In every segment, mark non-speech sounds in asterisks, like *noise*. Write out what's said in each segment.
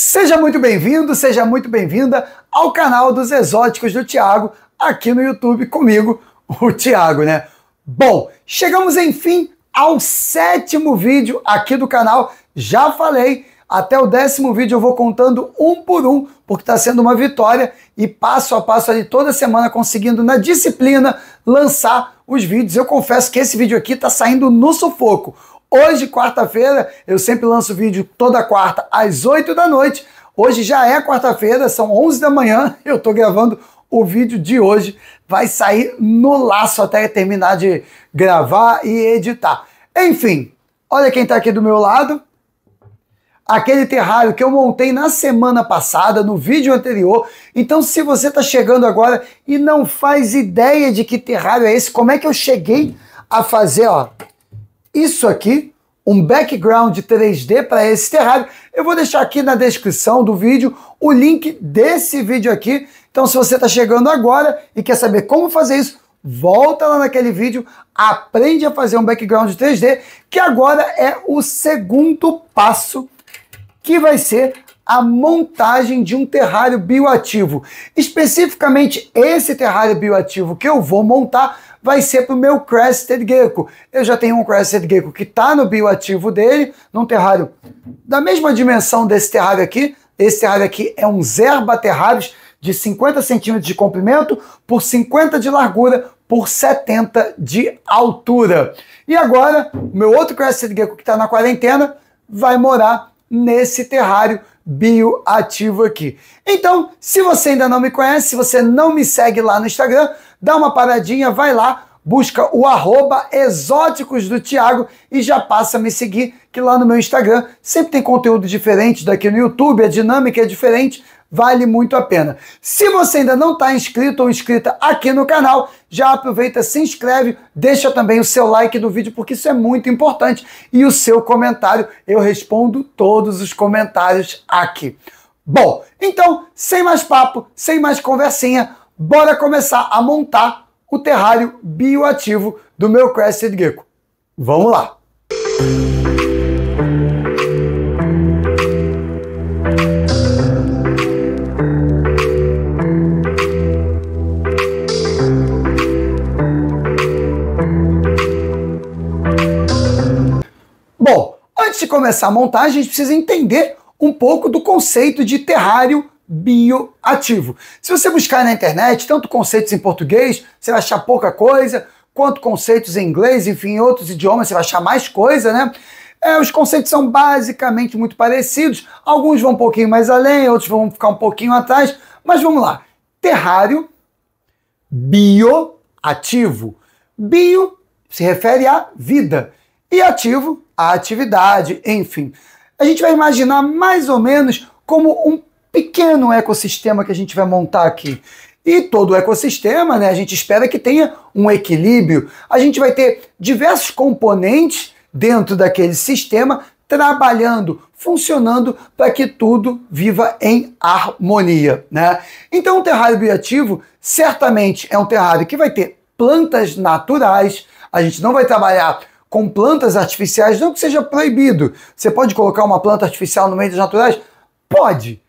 Seja muito bem-vindo, seja muito bem-vinda ao canal dos Exóticos do Tiago, aqui no YouTube comigo, o Tiago, né? Bom, chegamos enfim ao sétimo vídeo aqui do canal. Já falei, até o décimo vídeo eu vou contando um por um, porque está sendo uma vitória e passo a passo ali toda semana conseguindo na disciplina lançar os vídeos. Eu confesso que esse vídeo aqui está saindo no sufoco. Hoje, quarta-feira, eu sempre lanço vídeo toda quarta às 8 da noite. Hoje já é quarta-feira, são 11 da manhã, *laughs* eu estou gravando o vídeo de hoje. Vai sair no laço até terminar de gravar e editar. Enfim, olha quem está aqui do meu lado. Aquele terrário que eu montei na semana passada, no vídeo anterior. Então, se você está chegando agora e não faz ideia de que terrário é esse, como é que eu cheguei a fazer, ó, isso aqui, um background 3D para esse terrário. Eu vou deixar aqui na descrição do vídeo o link desse vídeo aqui. Então se você está chegando agora e quer saber como fazer isso, volta lá naquele vídeo, aprende a fazer um background 3D, que agora é o segundo passo, que vai ser a montagem de um terrário bioativo. Especificamente esse terrário bioativo que eu vou montar vai ser para o meu Crested Gecko. Eu já tenho um Crested Gecko que está no bioativo dele, num terrário da mesma dimensão desse terrário aqui. Esse terrário aqui é um Zerba Terrários de 50 centímetros de comprimento por 50 de largura por 70 de altura. E agora, meu outro Crested Gecko que está na quarentena vai morar nesse terrário bioativo aqui. Então, se você ainda não me conhece, se você não me segue lá no Instagram, dá uma paradinha, vai lá, busca o arroba exóticos do Tiago e já passa a me seguir, que lá no meu Instagram sempre tem conteúdo diferente daqui no YouTube, a dinâmica é diferente, vale muito a pena. Se você ainda não está inscrito ou inscrita aqui no canal, já aproveita, se inscreve, deixa também o seu like no vídeo, porque isso é muito importante, e o seu comentário, eu respondo todos os comentários aqui. Bom, então, sem mais papo, sem mais conversinha, bora começar a montar o terrário bioativo do meu Crested Gecko. Vamos lá! Bom, antes de começar a montar, a gente precisa entender um pouco do conceito de terrário bioativo. Se você buscar na internet, tanto conceitos em português, você vai achar pouca coisa, quanto conceitos em inglês, enfim, em outros idiomas, você vai achar mais coisa, né? É, os conceitos são basicamente muito parecidos. Alguns vão um pouquinho mais além, outros vão ficar um pouquinho atrás. Mas vamos lá. Terrário bioativo. Bio se refere à vida e ativo à atividade, enfim. A gente vai imaginar mais ou menos como um pequeno ecossistema que a gente vai montar aqui. E todo o ecossistema, né, a gente espera que tenha um equilíbrio. A gente vai ter diversos componentes dentro daquele sistema trabalhando, funcionando para que tudo viva em harmonia, né? Então, um terrário bioativo certamente é um terrário que vai ter plantas naturais. A gente não vai trabalhar com plantas artificiais, não que seja proibido. Você pode colocar uma planta artificial no meio dos naturais? Pode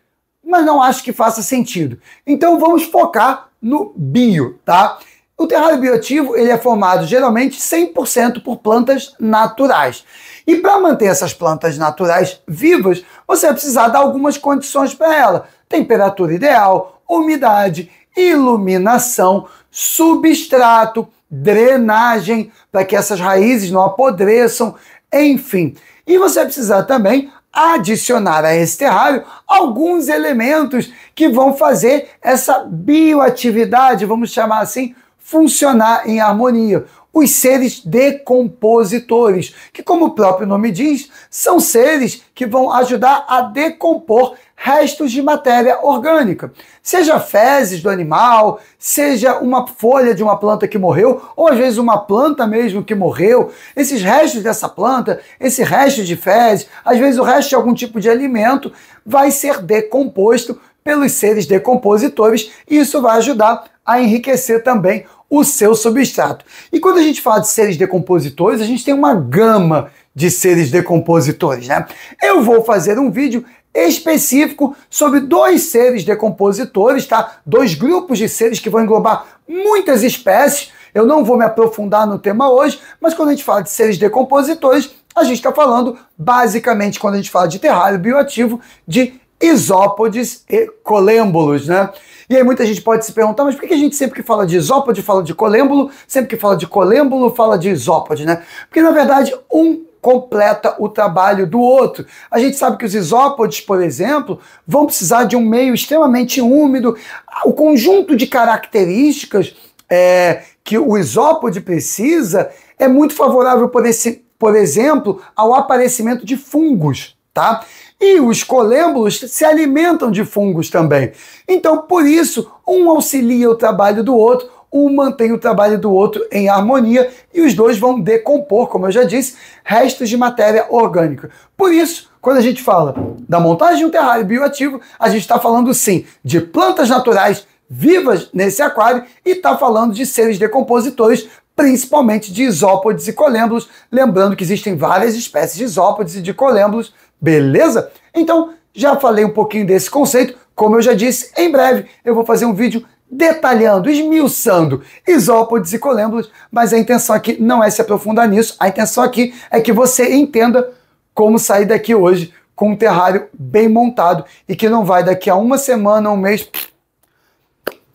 mas não acho que faça sentido. Então vamos focar no bio, tá? O terrário bioativo ele é formado geralmente 100% por plantas naturais. E para manter essas plantas naturais vivas, você vai precisar dar algumas condições para ela: temperatura ideal, umidade, iluminação, substrato, drenagem para que essas raízes não apodreçam, enfim. E você vai precisar também adicionar a esse terrário alguns elementos que vão fazer essa bioatividade, vamos chamar assim, funcionar em harmonia. Os seres decompositores, que, como o próprio nome diz, são seres que vão ajudar a decompor restos de matéria orgânica, seja fezes do animal, seja uma folha de uma planta que morreu, ou às vezes uma planta mesmo que morreu, esses restos dessa planta, esse resto de fezes, às vezes o resto de algum tipo de alimento vai ser decomposto pelos seres decompositores e isso vai ajudar a enriquecer também o seu substrato. E quando a gente fala de seres decompositores, a gente tem uma gama de seres decompositores, né? Eu vou fazer um vídeo específico sobre dois seres decompositores, tá? Dois grupos de seres que vão englobar muitas espécies. Eu não vou me aprofundar no tema hoje, mas quando a gente fala de seres decompositores, a gente está falando, basicamente, quando a gente fala de terrário bioativo, de isópodes e colêmbolos, né? E aí muita gente pode se perguntar, mas por que a gente sempre que fala de isópode fala de colêmbulo, sempre que fala de colêmbulo fala de isópode, né? Porque na verdade um completa o trabalho do outro. A gente sabe que os isópodes, por exemplo, vão precisar de um meio extremamente úmido. O conjunto de características é, que o isópode precisa é muito favorável, por, esse, por exemplo, ao aparecimento de fungos. Tá? E os colêmbulos se alimentam de fungos também. Então, por isso, um auxilia o trabalho do outro, um mantém o trabalho do outro em harmonia e os dois vão decompor, como eu já disse, restos de matéria orgânica. Por isso, quando a gente fala da montagem de um terrário bioativo, a gente está falando sim de plantas naturais vivas nesse aquário e está falando de seres decompositores, principalmente de isópodes e colêmbulos. Lembrando que existem várias espécies de isópodes e de colêmbulos, beleza? Então, já falei um pouquinho desse conceito. Como eu já disse, em breve eu vou fazer um vídeo detalhando, esmiuçando isópodes e colêmbulas, mas a intenção aqui não é se aprofundar nisso, a intenção aqui é que você entenda como sair daqui hoje com um terrário bem montado e que não vai daqui a uma semana, um mês,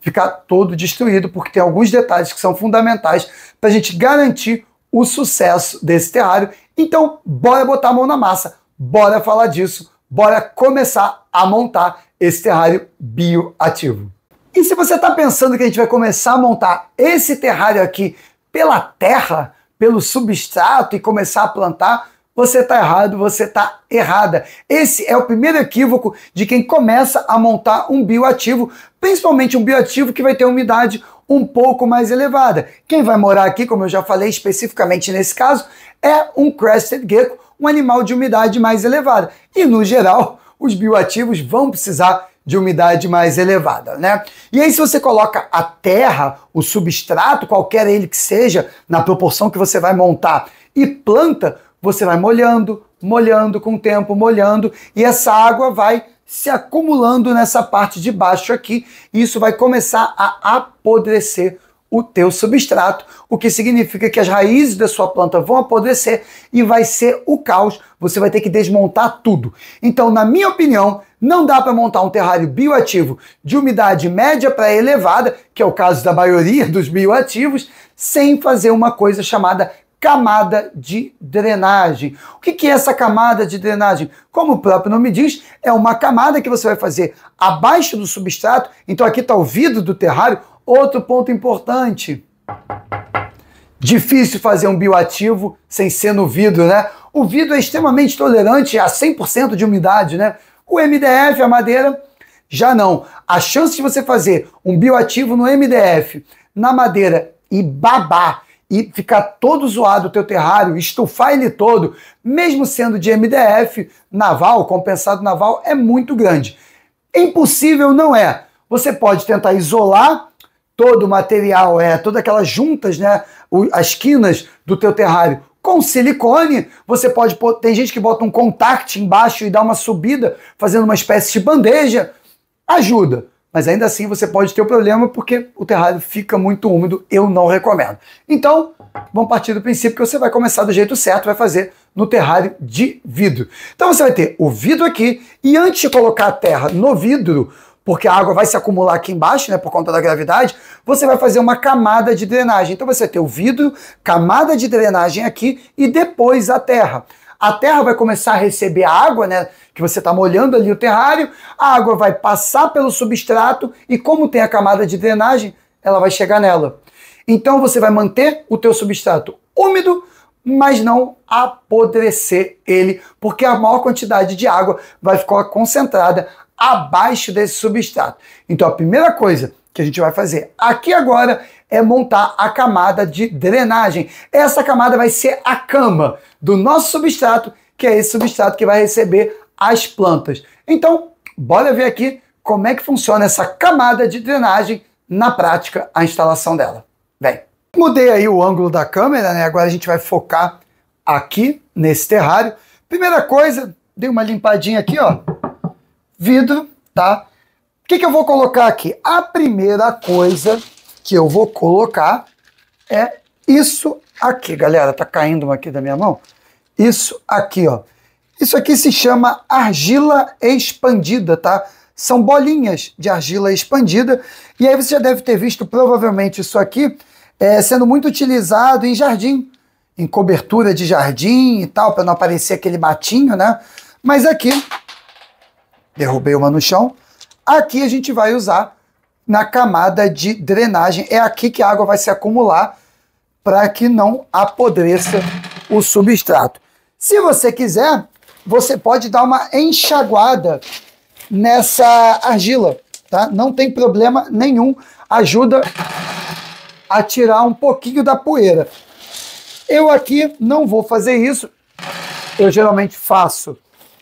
ficar todo destruído, porque tem alguns detalhes que são fundamentais para a gente garantir o sucesso desse terrário. Então, bora botar a mão na massa, bora falar disso, bora começar a montar esse terrário bioativo. E se você está pensando que a gente vai começar a montar esse terrário aqui pela terra, pelo substrato e começar a plantar, você está errado, você está errada. Esse é o primeiro equívoco de quem começa a montar um bioativo, principalmente um bioativo que vai ter umidade um pouco mais elevada. Quem vai morar aqui, como eu já falei especificamente nesse caso, é um crested gecko, um animal de umidade mais elevada. E no geral, os bioativos vão precisar de umidade mais elevada, né? E aí se você coloca a terra, o substrato, qualquer ele que seja, na proporção que você vai montar e planta, você vai molhando, molhando com o tempo, molhando, e essa água vai se acumulando nessa parte de baixo aqui, e isso vai começar a apodrecer o teu substrato, o que significa que as raízes da sua planta vão apodrecer e vai ser o caos, você vai ter que desmontar tudo. Então, na minha opinião, não dá para montar um terrário bioativo de umidade média para elevada, que é o caso da maioria *laughs* dos bioativos, sem fazer uma coisa chamada camada de drenagem. O que é essa camada de drenagem? Como o próprio nome diz, é uma camada que você vai fazer abaixo do substrato. Então aqui está o vidro do terrário. Outro ponto importante. Difícil fazer um bioativo sem ser no vidro, né? O vidro é extremamente tolerante a 100% de umidade, né? O MDF, a madeira, já não. A chance de você fazer um bioativo no MDF, na madeira e babar e ficar todo zoado o teu terrário, estufar ele todo, mesmo sendo de MDF, naval, compensado naval, é muito grande. Impossível não é. Você pode tentar isolar todo o material, é, todas aquelas juntas, né, as quinas do teu terrário com silicone, você pode. Tem gente que bota um contact embaixo e dá uma subida, fazendo uma espécie de bandeja. Ajuda. Mas ainda assim você pode ter o um problema porque o terrário fica muito úmido, eu não recomendo. Então, vamos partir do princípio que você vai começar do jeito certo, vai fazer no terrário de vidro. Então você vai ter o vidro aqui e antes de colocar a terra no vidro, porque a água vai se acumular aqui embaixo, né, por conta da gravidade, você vai fazer uma camada de drenagem. Então você vai ter o vidro, camada de drenagem aqui e depois a terra. A terra vai começar a receber a água, né? Que você está molhando ali o terrário, a água vai passar pelo substrato e, como tem a camada de drenagem, ela vai chegar nela. Então você vai manter o teu substrato úmido, mas não apodrecer ele, porque a maior quantidade de água vai ficar concentrada abaixo desse substrato. Então a primeira coisa que a gente vai fazer aqui agora é montar a camada de drenagem. Essa camada vai ser a cama do nosso substrato, que é esse substrato que vai receber as plantas. Então, bora ver aqui como é que funciona essa camada de drenagem na prática, a instalação dela. Vem. Mudei aí o ângulo da câmera, né? Agora a gente vai focar aqui nesse terrário. Primeira coisa, dei uma limpadinha aqui, ó vidro, tá? O que, que eu vou colocar aqui? A primeira coisa que eu vou colocar é isso aqui, galera. Tá caindo uma aqui da minha mão. Isso aqui, ó. Isso aqui se chama argila expandida, tá? São bolinhas de argila expandida. E aí você já deve ter visto provavelmente isso aqui é, sendo muito utilizado em jardim, em cobertura de jardim e tal, para não aparecer aquele matinho, né? Mas aqui derrubei uma no chão. Aqui a gente vai usar na camada de drenagem. É aqui que a água vai se acumular para que não apodreça o substrato. Se você quiser, você pode dar uma enxaguada nessa argila, tá? Não tem problema nenhum, ajuda a tirar um pouquinho da poeira. Eu aqui não vou fazer isso, eu geralmente faço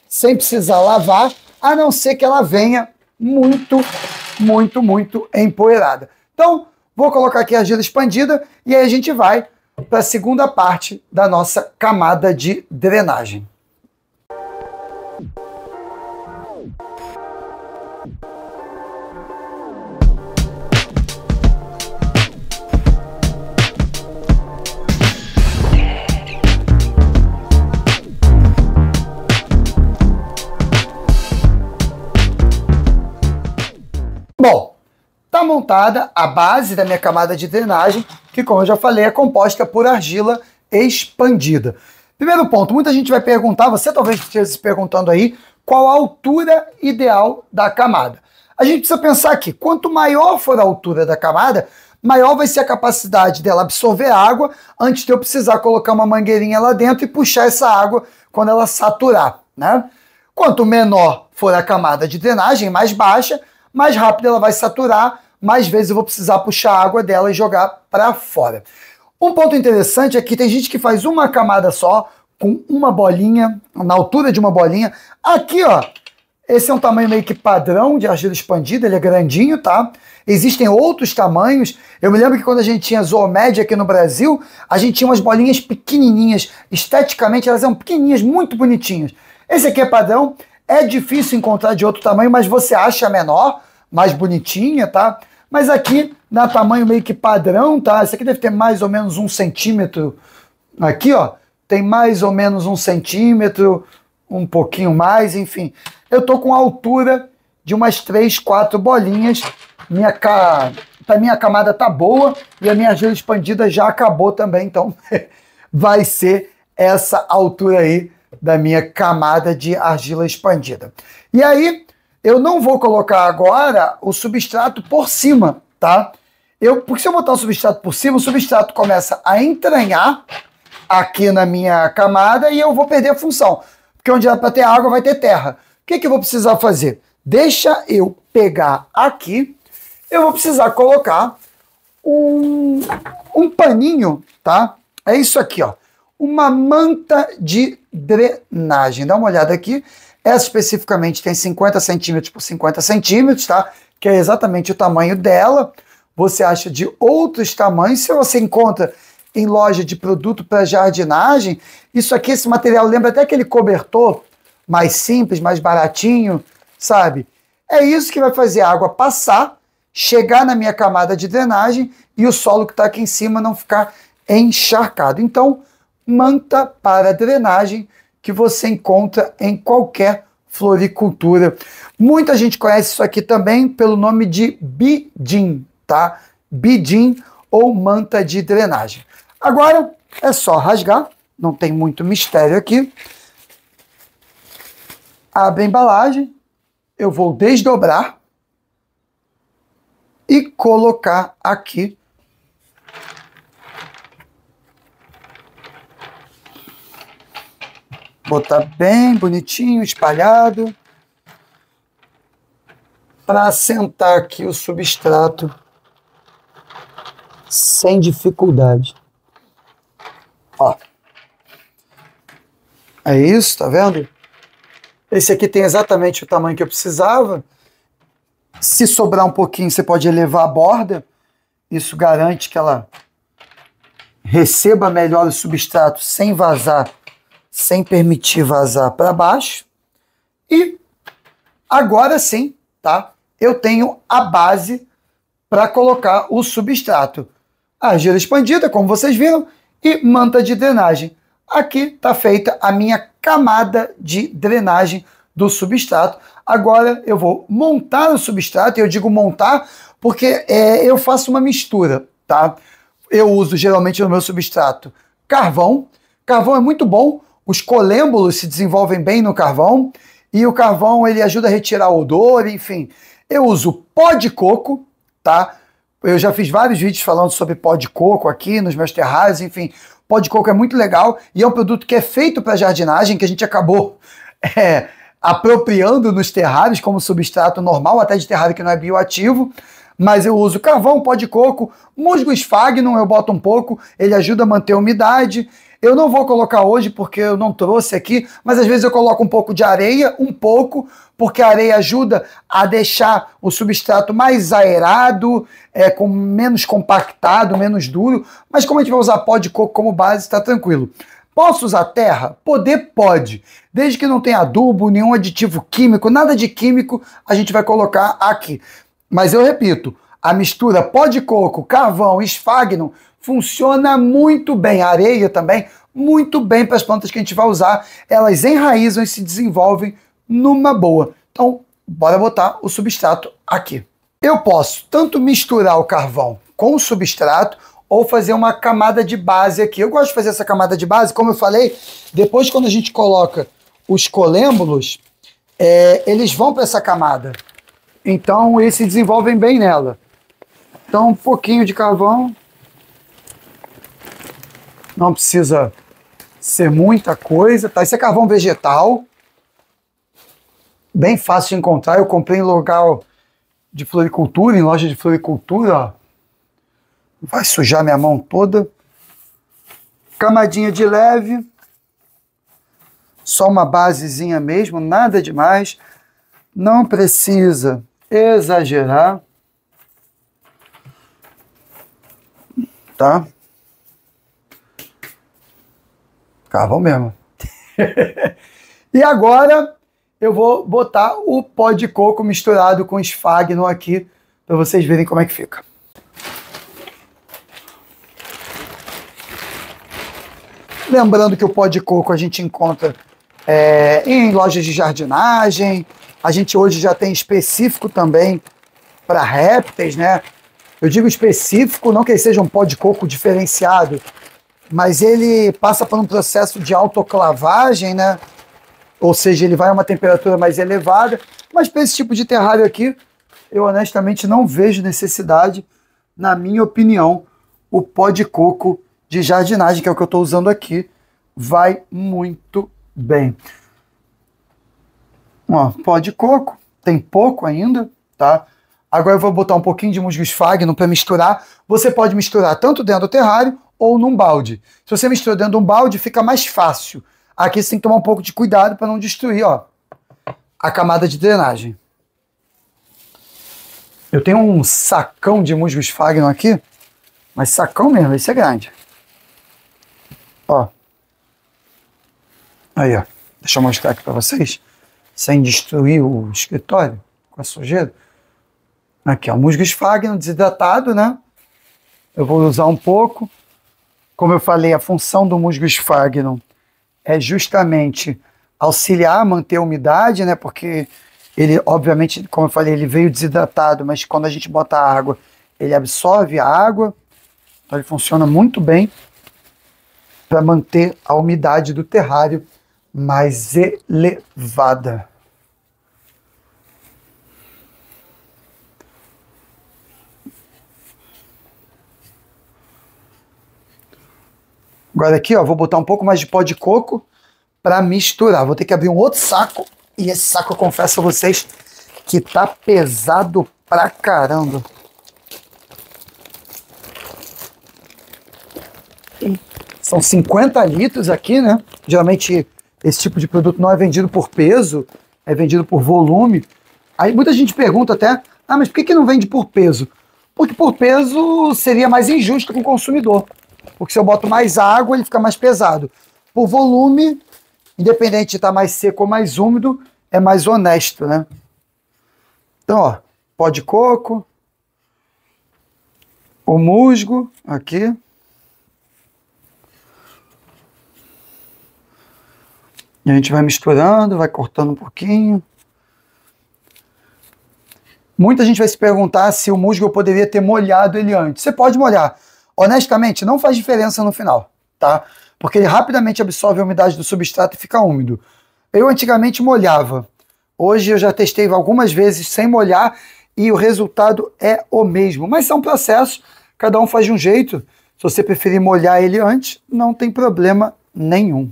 sem precisar lavar, a não ser que ela venha muito, muito, muito empoeirada. Então, vou colocar aqui a gira expandida e aí a gente vai para a segunda parte da nossa camada de drenagem. Bom, está montada a base da minha camada de drenagem, que como eu já falei, é composta por argila expandida. Primeiro ponto, muita gente vai perguntar, você talvez esteja se perguntando aí, qual a altura ideal da camada. A gente precisa pensar que quanto maior for a altura da camada, maior vai ser a capacidade dela absorver água antes de eu precisar colocar uma mangueirinha lá dentro e puxar essa água quando ela saturar, né? Quanto menor for a camada de drenagem, mais baixa, mais rápido ela vai saturar, mais vezes eu vou precisar puxar a água dela e jogar para fora. Um ponto interessante é que tem gente que faz uma camada só, com uma bolinha, na altura de uma bolinha. Aqui, ó, esse é um tamanho meio que padrão de argila expandida, ele é grandinho, tá? Existem outros tamanhos. Eu me lembro que quando a gente tinha zoomédia aqui no Brasil, a gente tinha umas bolinhas pequenininhas. Esteticamente, elas eram pequenininhas, muito bonitinhas. Esse aqui é padrão, é difícil encontrar de outro tamanho, mas você acha menor, mais bonitinha, tá? Mas aqui, na tamanho meio que padrão, tá? Essa aqui deve ter mais ou menos um centímetro. Aqui, ó, tem mais ou menos um centímetro, um pouquinho mais, enfim. Eu tô com a altura de umas três, quatro bolinhas. Minha ca... A tá, minha camada tá boa e a minha gelo expandida já acabou também, então *laughs* vai ser essa altura aí da minha camada de argila expandida. E aí, eu não vou colocar agora o substrato por cima, tá? Eu, porque se eu botar o substrato por cima, o substrato começa a entranhar aqui na minha camada e eu vou perder a função. Porque onde era para ter água, vai ter terra. O que, que eu vou precisar fazer? Deixa eu pegar aqui, eu vou precisar colocar um, um paninho, tá? É isso aqui, ó uma manta de drenagem. Dá uma olhada aqui. Essa especificamente tem 50 centímetros por 50 centímetros, tá? Que é exatamente o tamanho dela. Você acha de outros tamanhos. Se você encontra em loja de produto para jardinagem, isso aqui, esse material lembra até aquele cobertor mais simples, mais baratinho, sabe? É isso que vai fazer a água passar, chegar na minha camada de drenagem e o solo que está aqui em cima não ficar encharcado. Então, manta para drenagem que você encontra em qualquer floricultura. Muita gente conhece isso aqui também pelo nome de bidim, tá? Bidim ou manta de drenagem. Agora é só rasgar, não tem muito mistério aqui. Abre a embalagem, eu vou desdobrar e colocar aqui botar bem bonitinho, espalhado, para assentar aqui o substrato sem dificuldade. Ó. É isso, tá vendo? Esse aqui tem exatamente o tamanho que eu precisava. Se sobrar um pouquinho, você pode elevar a borda. Isso garante que ela receba melhor o substrato sem vazar sem permitir vazar para baixo. E agora sim, tá? Eu tenho a base para colocar o substrato. Argila expandida, como vocês viram, e manta de drenagem. Aqui está feita a minha camada de drenagem do substrato. Agora eu vou montar o substrato, e eu digo montar porque é, eu faço uma mistura, tá? Eu uso geralmente no meu substrato carvão. Carvão é muito bom os colêmbulos se desenvolvem bem no carvão e o carvão ele ajuda a retirar o odor, enfim. Eu uso pó de coco, tá? Eu já fiz vários vídeos falando sobre pó de coco aqui nos meus terrários, enfim. Pó de coco é muito legal e é um produto que é feito para jardinagem, que a gente acabou *laughs* é, apropriando nos terrários como substrato normal, até de terrário que não é bioativo. Mas eu uso carvão, pó de coco, musgo esfagnum eu boto um pouco, ele ajuda a manter a umidade, eu não vou colocar hoje porque eu não trouxe aqui, mas às vezes eu coloco um pouco de areia, um pouco, porque a areia ajuda a deixar o substrato mais aerado, é, com menos compactado, menos duro. Mas como a gente vai usar pó de coco como base, está tranquilo. Posso usar terra? Poder pode. Desde que não tenha adubo, nenhum aditivo químico, nada de químico, a gente vai colocar aqui. Mas eu repito, a mistura pó de coco, carvão, esfagno funciona muito bem. A areia também, muito bem para as plantas que a gente vai usar. Elas enraizam e se desenvolvem numa boa. Então, bora botar o substrato aqui. Eu posso tanto misturar o carvão com o substrato ou fazer uma camada de base aqui. Eu gosto de fazer essa camada de base, como eu falei, depois quando a gente coloca os colêmbulos, é, eles vão para essa camada. Então, eles se desenvolvem bem nela. Então, um pouquinho de carvão. Não precisa ser muita coisa, tá? Esse é carvão vegetal. Bem fácil de encontrar. Eu comprei em local de floricultura, em loja de floricultura, Vai sujar minha mão toda. Camadinha de leve. Só uma basezinha mesmo, nada demais. Não precisa exagerar. tá? Carvão mesmo. *laughs* e agora eu vou botar o pó de coco misturado com esfagno aqui para vocês verem como é que fica. Lembrando que o pó de coco a gente encontra é, em lojas de jardinagem. A gente hoje já tem específico também para répteis, né? Eu digo específico, não que ele seja um pó de coco diferenciado, mas ele passa por um processo de autoclavagem, né? Ou seja, ele vai a uma temperatura mais elevada. Mas para esse tipo de terrário aqui, eu honestamente não vejo necessidade, na minha opinião, o pó de coco de jardinagem, que é o que eu estou usando aqui, vai muito bem. Ó, pó de coco, tem pouco ainda, tá? Agora eu vou botar um pouquinho de musgo esfagno para misturar. Você pode misturar tanto dentro do terrário ou num balde. Se você misturar dentro de um balde, fica mais fácil. Aqui você tem que tomar um pouco de cuidado para não destruir ó, a camada de drenagem. Eu tenho um sacão de musgo esfagno aqui, mas sacão mesmo, esse é grande. Ó. Aí, ó. Deixa eu mostrar aqui para vocês, sem destruir o escritório com a sujeira. Aqui, o musgo esfagno, desidratado, né? Eu vou usar um pouco. Como eu falei, a função do musgo esfagno é justamente auxiliar a manter a umidade, né? Porque ele, obviamente, como eu falei, ele veio desidratado, mas quando a gente bota a água, ele absorve a água. Então ele funciona muito bem para manter a umidade do terrário mais elevada. Agora aqui, ó, vou botar um pouco mais de pó de coco para misturar. Vou ter que abrir um outro saco. E esse saco, eu confesso a vocês, que tá pesado pra caramba. São 50 litros aqui, né? Geralmente esse tipo de produto não é vendido por peso, é vendido por volume. Aí muita gente pergunta até, ah, mas por que, que não vende por peso? Porque por peso seria mais injusto com o consumidor. Porque se eu boto mais água, ele fica mais pesado. Por volume, independente de estar tá mais seco ou mais úmido, é mais honesto, né? Então, ó, pó de coco, o musgo aqui. E a gente vai misturando, vai cortando um pouquinho. Muita gente vai se perguntar se o musgo eu poderia ter molhado ele antes. Você pode molhar honestamente, não faz diferença no final, tá? Porque ele rapidamente absorve a umidade do substrato e fica úmido. Eu antigamente molhava. Hoje eu já testei algumas vezes sem molhar e o resultado é o mesmo. Mas é um processo. cada um faz de um jeito. Se você preferir molhar ele antes, não tem problema nenhum.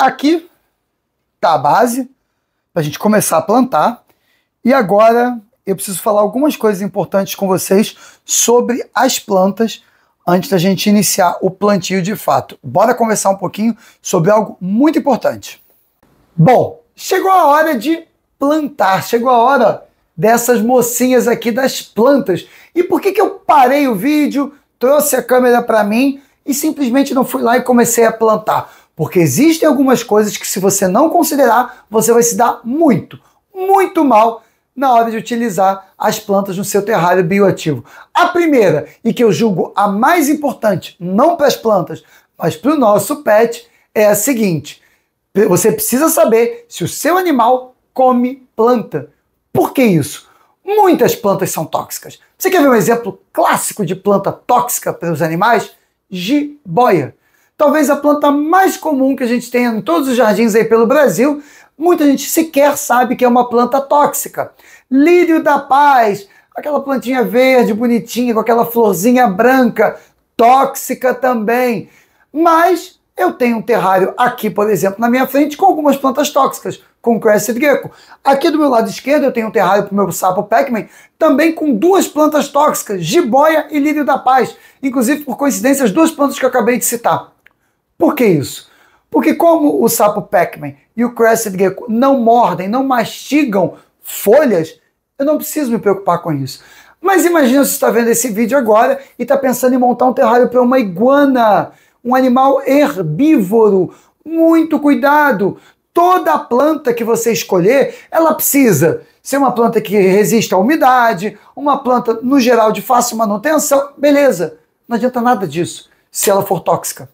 Aqui tá a base para a gente começar a plantar. E agora eu preciso falar algumas coisas importantes com vocês sobre as plantas antes da gente iniciar o plantio de fato. Bora conversar um pouquinho sobre algo muito importante. Bom, chegou a hora de plantar, chegou a hora dessas mocinhas aqui das plantas. E por que, que eu parei o vídeo, trouxe a câmera para mim e simplesmente não fui lá e comecei a plantar? Porque existem algumas coisas que, se você não considerar, você vai se dar muito, muito mal na hora de utilizar as plantas no seu terrário bioativo. A primeira, e que eu julgo a mais importante, não para as plantas, mas para o nosso pet, é a seguinte: você precisa saber se o seu animal come planta. Por que isso? Muitas plantas são tóxicas. Você quer ver um exemplo clássico de planta tóxica para os animais? Jiboia talvez a planta mais comum que a gente tenha em todos os jardins aí pelo Brasil. Muita gente sequer sabe que é uma planta tóxica. Lírio da paz, aquela plantinha verde, bonitinha, com aquela florzinha branca, tóxica também. Mas eu tenho um terrário aqui, por exemplo, na minha frente, com algumas plantas tóxicas, com Crested Gecko. Aqui do meu lado esquerdo eu tenho um terrário para o meu sapo Pac-Man, também com duas plantas tóxicas, jiboia e lírio da paz. Inclusive, por coincidência, as duas plantas que eu acabei de citar. Por que isso? Porque como o sapo Pac-Man e o crested Gecko não mordem, não mastigam folhas, eu não preciso me preocupar com isso. Mas imagina se está vendo esse vídeo agora e está pensando em montar um terrário para uma iguana, um animal herbívoro. Muito cuidado! Toda planta que você escolher, ela precisa ser uma planta que resista à umidade, uma planta, no geral, de fácil manutenção. Beleza, não adianta nada disso se ela for tóxica.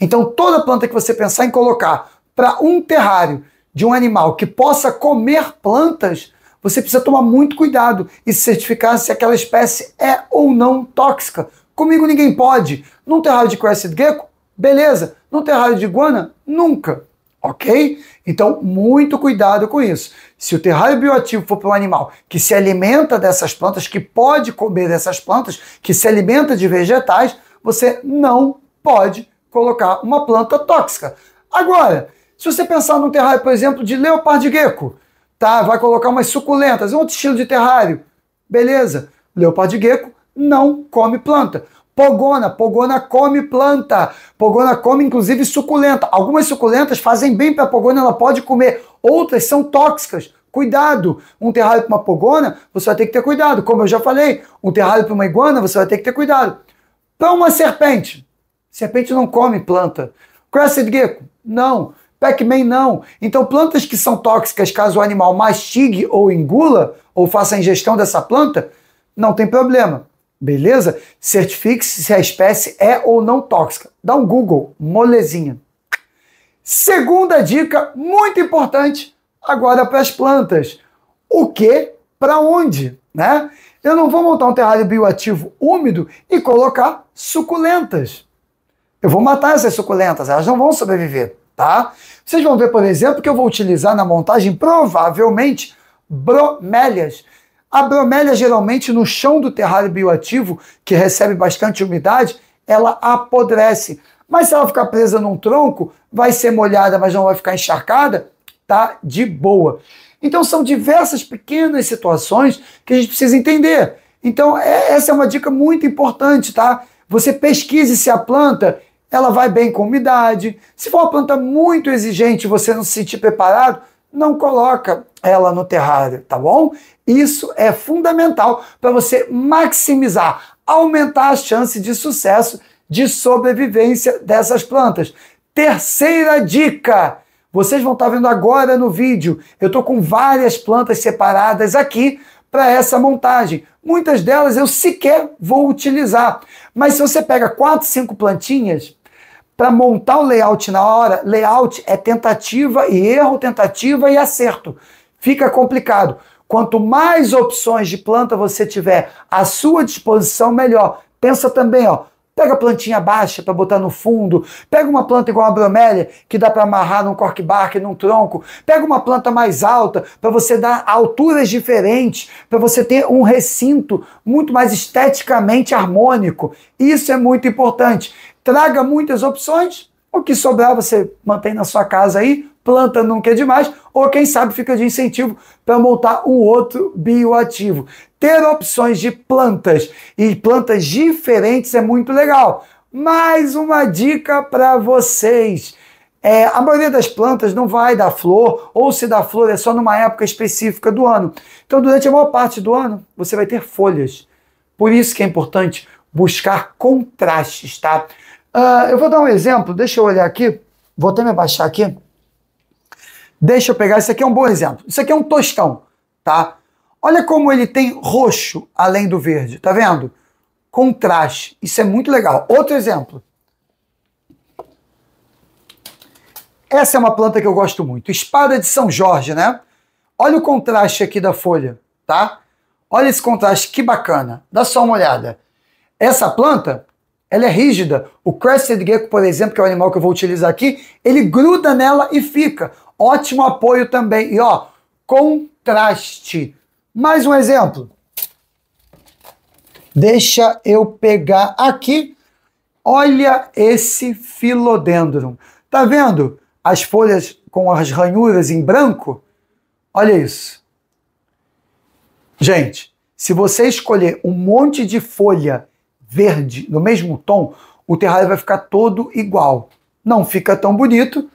Então, toda planta que você pensar em colocar para um terrário de um animal que possa comer plantas, você precisa tomar muito cuidado e certificar se aquela espécie é ou não tóxica. Comigo ninguém pode. Num terrário de crested Gecko, beleza. Num terrário de iguana, nunca. Ok? Então, muito cuidado com isso. Se o terrário bioativo for para um animal que se alimenta dessas plantas, que pode comer dessas plantas, que se alimenta de vegetais, você não pode colocar uma planta tóxica. Agora, se você pensar num terrário, por exemplo, de leopardo de gecko, tá? Vai colocar umas suculentas, um outro estilo de terrário. Beleza. Leopardo de gecko não come planta. Pogona, pogona come planta. Pogona come inclusive suculenta. Algumas suculentas fazem bem para a pogona, ela pode comer. Outras são tóxicas. Cuidado! Um terrário para uma pogona, você vai ter que ter cuidado. Como eu já falei, um terrário para uma iguana, você vai ter que ter cuidado. Para uma serpente, Serpente não come planta. Crested é Gecko? Não. Pac-Man não. Então, plantas que são tóxicas caso o animal mastigue ou engula ou faça a ingestão dessa planta, não tem problema. Beleza? Certifique-se se a espécie é ou não tóxica. Dá um Google, molezinha. Segunda dica muito importante agora para as plantas. O que para onde, né? Eu não vou montar um terrário bioativo úmido e colocar suculentas. Eu vou matar essas suculentas, elas não vão sobreviver, tá? Vocês vão ver, por exemplo, que eu vou utilizar na montagem provavelmente bromélias. A bromélia geralmente no chão do terrário bioativo, que recebe bastante umidade, ela apodrece. Mas se ela ficar presa num tronco, vai ser molhada, mas não vai ficar encharcada, tá de boa. Então são diversas pequenas situações que a gente precisa entender. Então é, essa é uma dica muito importante, tá? Você pesquise se a planta ela vai bem com umidade. Se for uma planta muito exigente e você não se sentir preparado, não coloca ela no terrário, tá bom? Isso é fundamental para você maximizar, aumentar a chance de sucesso de sobrevivência dessas plantas. Terceira dica: vocês vão estar tá vendo agora no vídeo. Eu estou com várias plantas separadas aqui para essa montagem. Muitas delas eu sequer vou utilizar. Mas se você pega quatro, cinco plantinhas, para montar o layout na hora, layout é tentativa e erro, tentativa e acerto. Fica complicado. Quanto mais opções de planta você tiver à sua disposição, melhor. Pensa também, ó, pega a plantinha baixa para botar no fundo, pega uma planta igual a bromélia, que dá para amarrar num cork-bark, num tronco, pega uma planta mais alta para você dar alturas diferentes, para você ter um recinto muito mais esteticamente harmônico. Isso é muito importante traga muitas opções, o que sobrar você mantém na sua casa aí, planta nunca é demais, ou quem sabe fica de incentivo para montar um outro bioativo. Ter opções de plantas e plantas diferentes é muito legal. Mais uma dica para vocês. É, a maioria das plantas não vai dar flor, ou se dá flor é só numa época específica do ano. Então, durante a maior parte do ano, você vai ter folhas. Por isso que é importante buscar contrastes, tá? Ah, eu vou dar um exemplo, deixa eu olhar aqui, vou até me abaixar aqui. Deixa eu pegar, isso aqui é um bom exemplo. Isso aqui é um tostão, tá? Olha como ele tem roxo além do verde, tá vendo? Contraste, isso é muito legal. Outro exemplo. Essa é uma planta que eu gosto muito, espada de São Jorge, né? Olha o contraste aqui da folha, tá? Olha esse contraste, que bacana. Dá só uma olhada. Essa planta, ela é rígida. O Crested Gecko, por exemplo, que é o animal que eu vou utilizar aqui, ele gruda nela e fica. Ótimo apoio também. E ó, contraste. Mais um exemplo. Deixa eu pegar aqui. Olha esse filodendron. Tá vendo as folhas com as ranhuras em branco? Olha isso. Gente, se você escolher um monte de folha verde, no mesmo tom, o terrário vai ficar todo igual. Não fica tão bonito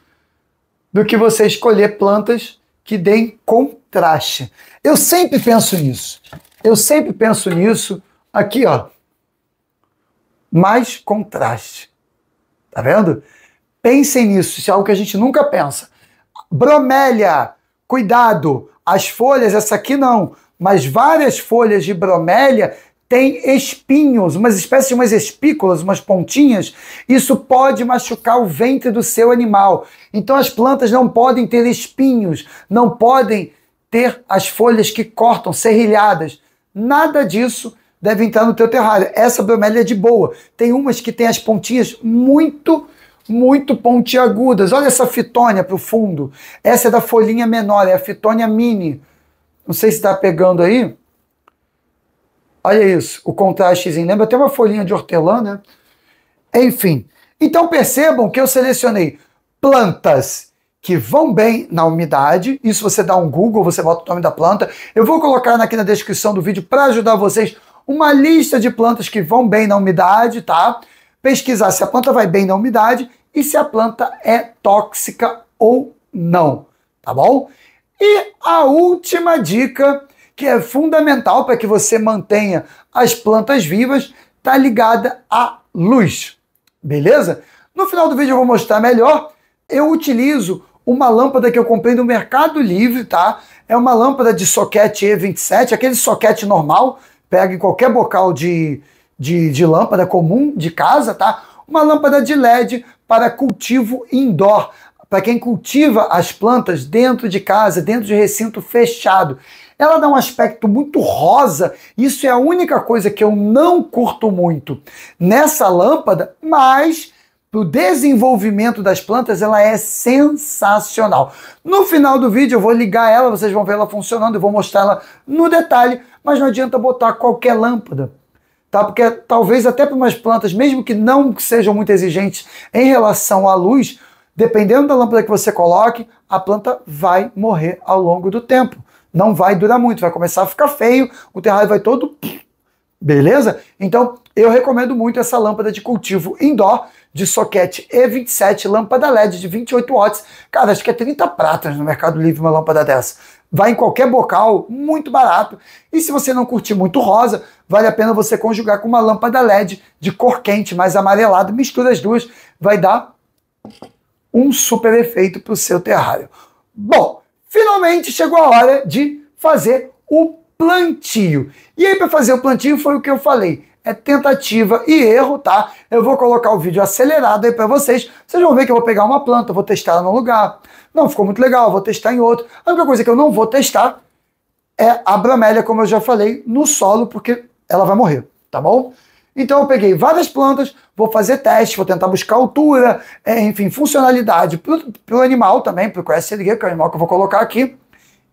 do que você escolher plantas que deem contraste. Eu sempre penso nisso. Eu sempre penso nisso aqui, ó. Mais contraste. Tá vendo? Pensem nisso, isso é algo que a gente nunca pensa. Bromélia, cuidado, as folhas, essa aqui não, mas várias folhas de bromélia tem espinhos, umas espécies de umas espículas, umas pontinhas, isso pode machucar o ventre do seu animal. Então as plantas não podem ter espinhos, não podem ter as folhas que cortam, serrilhadas. Nada disso deve entrar no teu terrário. Essa bromélia é de boa. Tem umas que tem as pontinhas muito muito pontiagudas. Olha essa fitônia para o fundo. Essa é da folhinha menor, é a fitônia mini. Não sei se está pegando aí. Olha isso, o contrastezinho. Lembra até uma folhinha de hortelã, né? Enfim. Então percebam que eu selecionei plantas que vão bem na umidade. Isso você dá um Google, você bota o nome da planta. Eu vou colocar aqui na descrição do vídeo para ajudar vocês uma lista de plantas que vão bem na umidade, tá? Pesquisar se a planta vai bem na umidade e se a planta é tóxica ou não, tá bom? E a última dica que é fundamental para que você mantenha as plantas vivas, está ligada à luz. Beleza? No final do vídeo eu vou mostrar melhor. Eu utilizo uma lâmpada que eu comprei no Mercado Livre, tá? É uma lâmpada de soquete E27, aquele soquete normal, pega em qualquer bocal de, de, de lâmpada comum de casa, tá? Uma lâmpada de LED para cultivo indoor, para quem cultiva as plantas dentro de casa, dentro de recinto fechado. Ela dá um aspecto muito rosa, isso é a única coisa que eu não curto muito nessa lâmpada, mas para o desenvolvimento das plantas, ela é sensacional. No final do vídeo eu vou ligar ela, vocês vão ver ela funcionando, eu vou mostrar ela no detalhe, mas não adianta botar qualquer lâmpada. Tá? Porque talvez até para umas plantas, mesmo que não sejam muito exigentes em relação à luz, dependendo da lâmpada que você coloque, a planta vai morrer ao longo do tempo não vai durar muito, vai começar a ficar feio, o terrário vai todo. Beleza? Então, eu recomendo muito essa lâmpada de cultivo indoor de soquete E27, lâmpada LED de 28 watts. Cara, acho que é 30 pratas no Mercado Livre uma lâmpada dessa. Vai em qualquer bocal, muito barato. E se você não curtir muito rosa, vale a pena você conjugar com uma lâmpada LED de cor quente, mais amarelado. Mistura as duas, vai dar um super efeito para o seu terrário. Bom, finalmente chegou a hora de fazer o plantio. E aí, para fazer o plantio, foi o que eu falei. É tentativa e erro, tá? Eu vou colocar o vídeo acelerado aí para vocês. Vocês vão ver que eu vou pegar uma planta, vou testar ela num lugar. Não ficou muito legal, vou testar em outro. A única coisa que eu não vou testar é a bromélia, como eu já falei, no solo, porque ela vai morrer, tá bom? Então eu peguei várias plantas, vou fazer teste, vou tentar buscar altura, é, enfim, funcionalidade para o animal também, para o CrossLG, que é o animal que eu vou colocar aqui,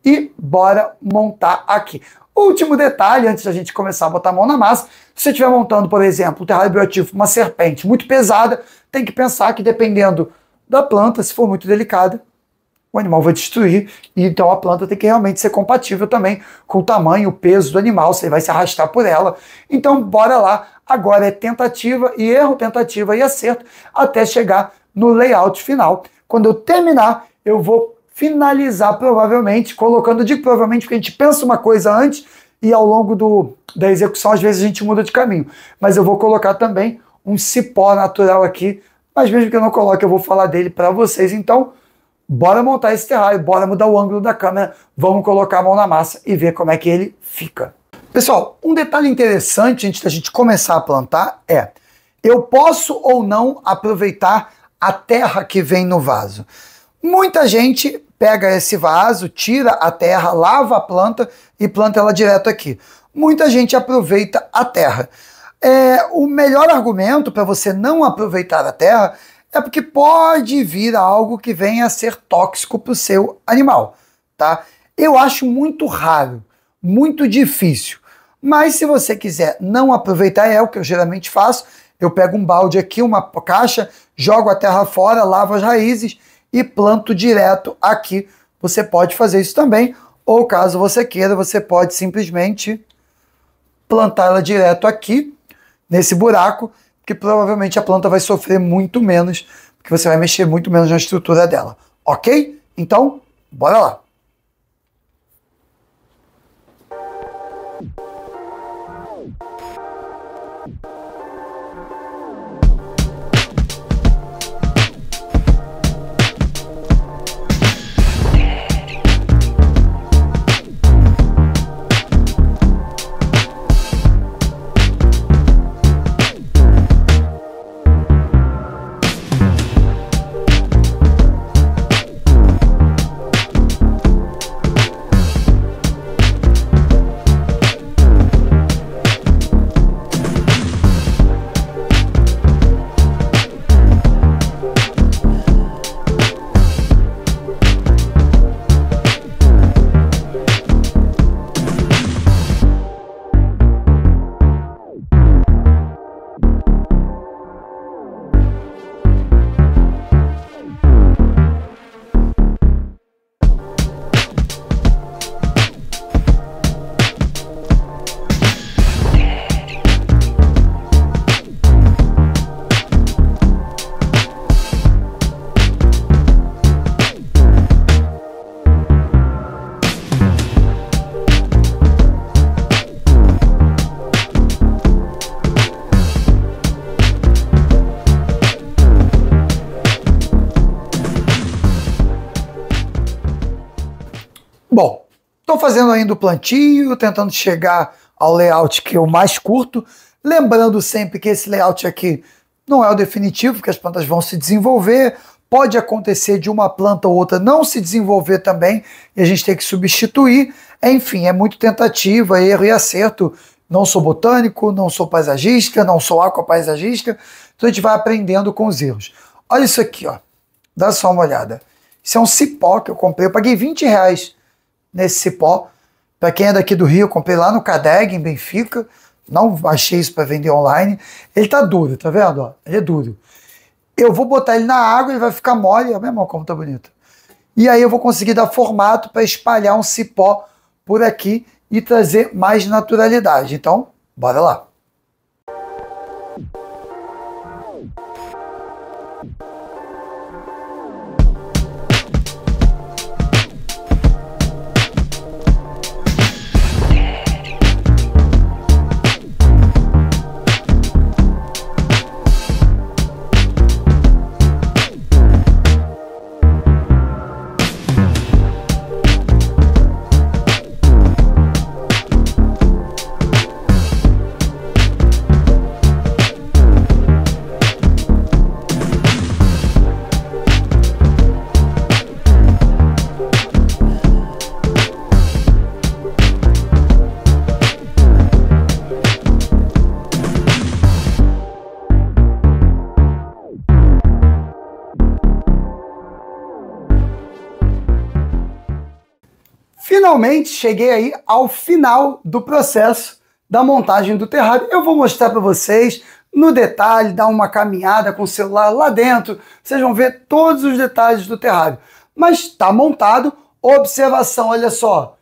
e bora montar aqui. Último detalhe, antes da gente começar a botar a mão na massa, se você estiver montando, por exemplo, um terrário biotivo, uma serpente muito pesada, tem que pensar que dependendo da planta, se for muito delicada, o animal vai destruir. E então a planta tem que realmente ser compatível também com o tamanho, o peso do animal, você vai se arrastar por ela. Então, bora lá. Agora é tentativa e erro, tentativa e acerto, até chegar no layout final. Quando eu terminar, eu vou finalizar provavelmente, colocando de provavelmente, porque a gente pensa uma coisa antes e ao longo do, da execução, às vezes a gente muda de caminho. Mas eu vou colocar também um cipó natural aqui, mas mesmo que eu não coloque, eu vou falar dele para vocês. Então, bora montar esse terrário, bora mudar o ângulo da câmera, vamos colocar a mão na massa e ver como é que ele fica. Pessoal, um detalhe interessante antes da gente começar a plantar é, eu posso ou não aproveitar a terra que vem no vaso. Muita gente pega esse vaso, tira a terra, lava a planta e planta ela direto aqui. Muita gente aproveita a terra. É, o melhor argumento para você não aproveitar a terra é porque pode vir algo que venha a ser tóxico para o seu animal, tá? Eu acho muito raro, muito difícil. Mas se você quiser não aproveitar, é o que eu geralmente faço. Eu pego um balde aqui, uma caixa, jogo a terra fora, lavo as raízes e planto direto aqui. Você pode fazer isso também, ou caso você queira, você pode simplesmente plantar ela direto aqui, nesse buraco, que provavelmente a planta vai sofrer muito menos, porque você vai mexer muito menos na estrutura dela. Ok? Então, bora lá! fazendo ainda o plantio, tentando chegar ao layout que eu mais curto. Lembrando sempre que esse layout aqui não é o definitivo, porque as plantas vão se desenvolver. Pode acontecer de uma planta ou outra não se desenvolver também e a gente tem que substituir. Enfim, é muito tentativa, erro e acerto. Não sou botânico, não sou paisagista, não sou aquapaisagista. Então a gente vai aprendendo com os erros. Olha isso aqui, ó. Dá só uma olhada. Isso é um cipó que eu comprei. Eu paguei 20 reais nesse cipó. Para quem é daqui do Rio, comprei lá no Cadeg, em Benfica. Não achei isso para vender online. Ele tá duro, tá vendo? Ó? Ele é duro. Eu vou botar ele na água, ele vai ficar mole. Olha mesmo como tá bonito. E aí eu vou conseguir dar formato para espalhar um cipó por aqui e trazer mais naturalidade. Então, bora lá. Gente, cheguei aí ao final do processo da montagem do terrário. Eu vou mostrar para vocês no detalhe, dar uma caminhada com o celular lá dentro. Vocês vão ver todos os detalhes do terrário. Mas está montado. Observação, olha só.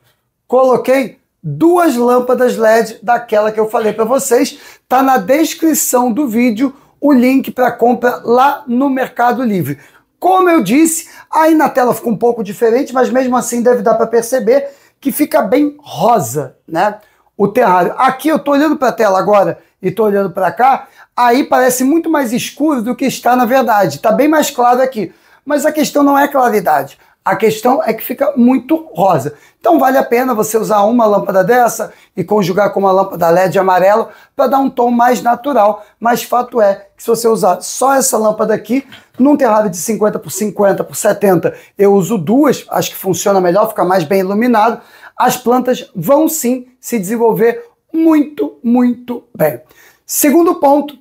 Coloquei duas lâmpadas LED daquela que eu falei para vocês. Tá na descrição do vídeo o link para compra lá no Mercado Livre. Como eu disse, aí na tela ficou um pouco diferente, mas mesmo assim deve dar para perceber que fica bem rosa, né? O terrário. Aqui eu estou olhando para a tela agora e estou olhando para cá, aí parece muito mais escuro do que está na verdade. Está bem mais claro aqui. Mas a questão não é claridade. A questão é que fica muito rosa. Então vale a pena você usar uma lâmpada dessa e conjugar com uma lâmpada LED amarelo para dar um tom mais natural. Mas fato é que se você usar só essa lâmpada aqui, num terrário de 50 por 50 por 70, eu uso duas, acho que funciona melhor, fica mais bem iluminado. As plantas vão sim se desenvolver muito, muito bem. Segundo ponto,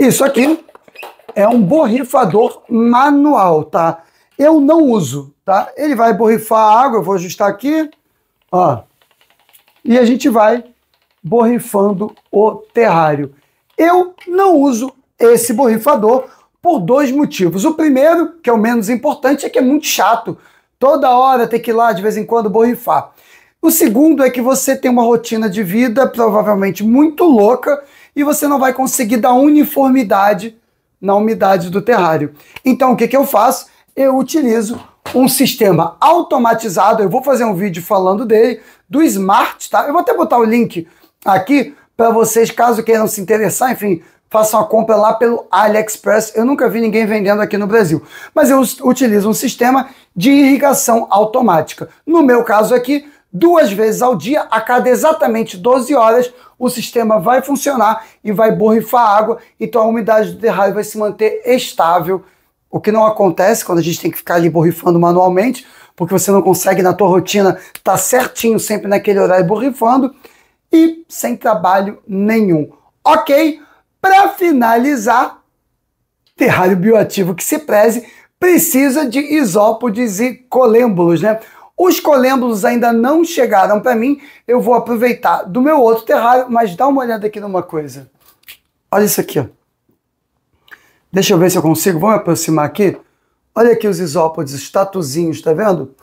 isso aqui é um borrifador manual, tá? Eu não uso, tá? Ele vai borrifar a água, eu vou ajustar aqui, ó. E a gente vai borrifando o terrário. Eu não uso esse borrifador por dois motivos. O primeiro, que é o menos importante, é que é muito chato. Toda hora ter que ir lá de vez em quando borrifar. O segundo é que você tem uma rotina de vida provavelmente muito louca e você não vai conseguir dar uniformidade na umidade do terrário. Então, o que, que eu faço? Eu utilizo um sistema automatizado, eu vou fazer um vídeo falando dele, do Smart, tá? Eu vou até botar o link aqui para vocês, caso queiram se interessar, enfim, façam a compra lá pelo AliExpress. Eu nunca vi ninguém vendendo aqui no Brasil, mas eu utilizo um sistema de irrigação automática. No meu caso aqui, duas vezes ao dia, a cada exatamente 12 horas, o sistema vai funcionar e vai borrifar água, então a umidade do terrário vai se manter estável, o que não acontece quando a gente tem que ficar ali borrifando manualmente, porque você não consegue na tua rotina estar tá certinho sempre naquele horário borrifando e sem trabalho nenhum. Ok? Para finalizar, terrário bioativo que se preze precisa de isópodes e colêmbulos, né? Os colêmbulos ainda não chegaram para mim, eu vou aproveitar do meu outro terrário, mas dá uma olhada aqui numa coisa. Olha isso aqui, ó. Deixa eu ver se eu consigo, vamos aproximar aqui. Olha aqui os isópodes, os tatuzinhos, tá vendo?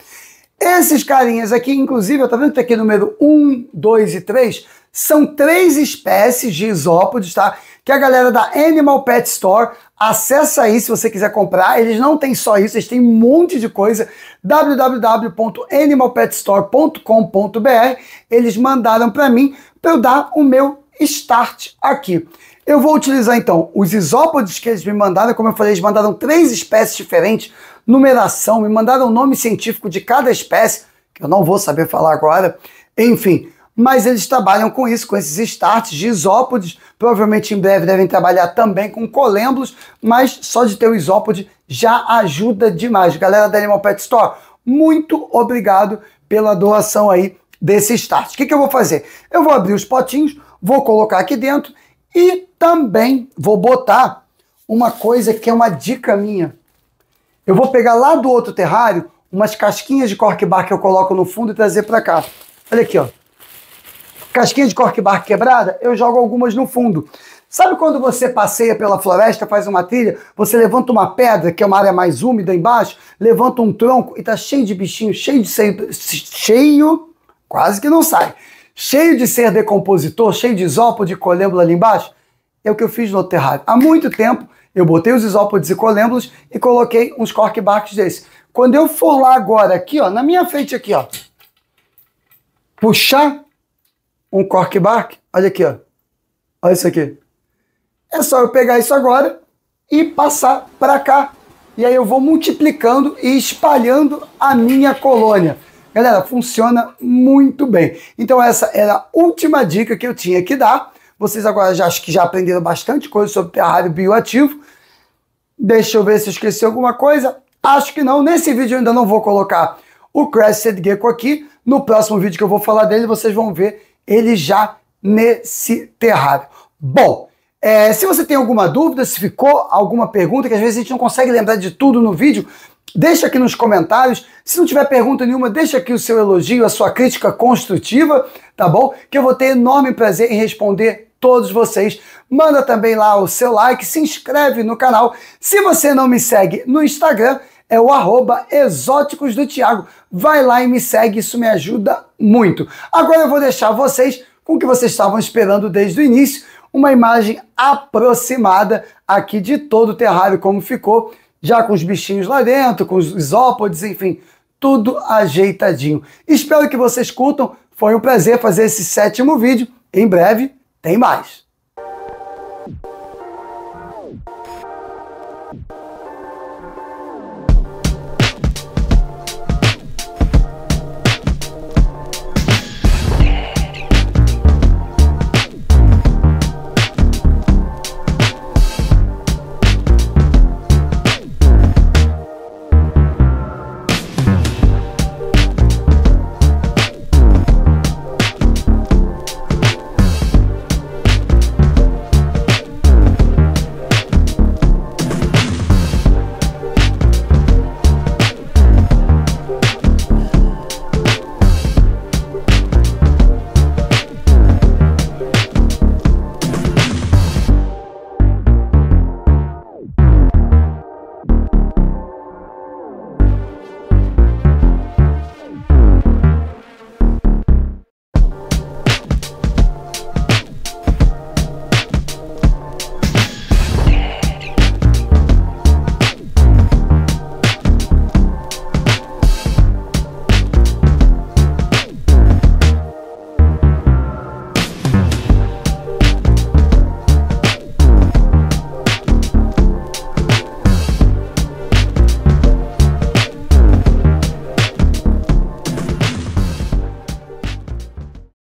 Esses carinhas aqui, inclusive, tá vendo que tem tá aqui número 1, 2 e 3? São três espécies de isópodes, tá? que é a galera da Animal Pet Store. Acessa aí se você quiser comprar. Eles não têm só isso, eles têm um monte de coisa. www.animalpetstore.com.br. Eles mandaram para mim para eu dar o meu start aqui. Eu vou utilizar então os isópodes que eles me mandaram, como eu falei, eles mandaram três espécies diferentes, numeração, me mandaram o nome científico de cada espécie, que eu não vou saber falar agora. Enfim, mas eles trabalham com isso, com esses starts de isópodes. Provavelmente em breve devem trabalhar também com colêmbulos, mas só de ter o isópode já ajuda demais. Galera da Animal Pet Store, muito obrigado pela doação aí desse start. O que, que eu vou fazer? Eu vou abrir os potinhos, vou colocar aqui dentro e também vou botar uma coisa que é uma dica minha. Eu vou pegar lá do outro terrário umas casquinhas de cork bar que eu coloco no fundo e trazer para cá. Olha aqui, ó casquinha de cork bark quebrada, eu jogo algumas no fundo. Sabe quando você passeia pela floresta, faz uma trilha, você levanta uma pedra, que é uma área mais úmida embaixo, levanta um tronco e tá cheio de bichinho, cheio de ser, cheio, quase que não sai, cheio de ser decompositor, cheio de isópode e colêmbula ali embaixo? É o que eu fiz no terrário. Há muito tempo eu botei os isópodes e colêmbulos e coloquei uns cork barcos desses. Quando eu for lá agora aqui, ó, na minha frente aqui, ó, puxar um cork-bark, olha aqui, ó. olha isso aqui. É só eu pegar isso agora e passar para cá. E aí eu vou multiplicando e espalhando a minha colônia. Galera, funciona muito bem. Então essa era a última dica que eu tinha que dar. Vocês agora já, acho que já aprenderam bastante coisa sobre terrário bioativo. Deixa eu ver se eu esqueci alguma coisa. Acho que não. Nesse vídeo eu ainda não vou colocar o Crescent Gecko aqui. No próximo vídeo que eu vou falar dele, vocês vão ver ele já nesse terrário. Bom, é, se você tem alguma dúvida, se ficou alguma pergunta, que às vezes a gente não consegue lembrar de tudo no vídeo, deixa aqui nos comentários. Se não tiver pergunta nenhuma, deixa aqui o seu elogio, a sua crítica construtiva, tá bom? Que eu vou ter enorme prazer em responder todos vocês. Manda também lá o seu like, se inscreve no canal. Se você não me segue no Instagram, é o arroba Exóticos do Tiago. Vai lá e me segue, isso me ajuda muito. Agora eu vou deixar vocês com o que vocês estavam esperando desde o início, uma imagem aproximada aqui de todo o terrário como ficou, já com os bichinhos lá dentro, com os isópodes, enfim, tudo ajeitadinho. Espero que vocês curtam, foi um prazer fazer esse sétimo vídeo, em breve tem mais.